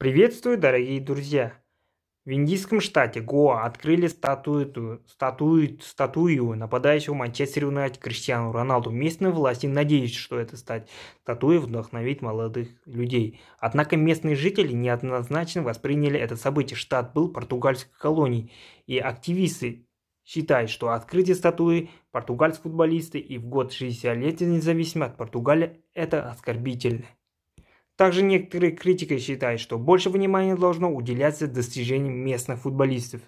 Приветствую, дорогие друзья! В индийском штате Гоа открыли статую, статую, статую нападающего Манчестер Юнайтед Криштиану Роналду. Местные власти надеются, что эта статуя вдохновит молодых людей. Однако местные жители неоднозначно восприняли это событие. Штат был португальской колонией, и активисты считают, что открытие статуи португальского футболиста и в год 60-летия независимо от Португалии – это оскорбительно. Также некоторые критики считают, что больше внимания должно уделяться достижениям местных футболистов.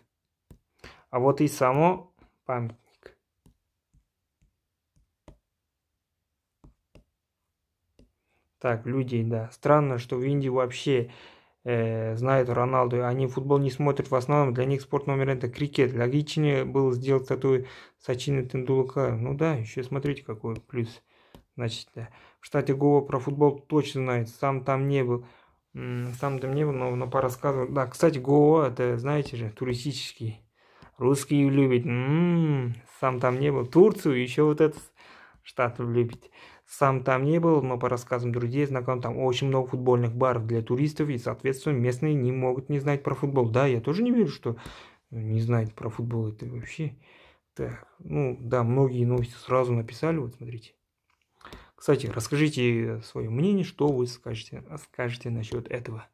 А вот и само памятник. Так, людей, да. Странно, что в Индии вообще э, знают Роналду. Они футбол не смотрят в основном. Для них спорт номер это крикет. Логичнее было сделать статую Сачина Тендулка. Ну да, еще смотрите, какой плюс. Значит, в штате Гова про футбол точно знает. Сам там не был. Сам там не был, но, но по рассказам. Да, кстати, Гова, это, знаете же, туристический. Русские любит. М-м-м, сам там не был. Турцию еще вот этот штат любит. Сам там не был, но по рассказам друзей, знаком там очень много футбольных баров для туристов, и, соответственно, местные не могут не знать про футбол. Да, я тоже не верю, что не знает про футбол. Это вообще... Так, ну да, многие новости сразу написали, вот смотрите. Кстати, расскажите свое мнение, что вы скажете, скажете насчет этого.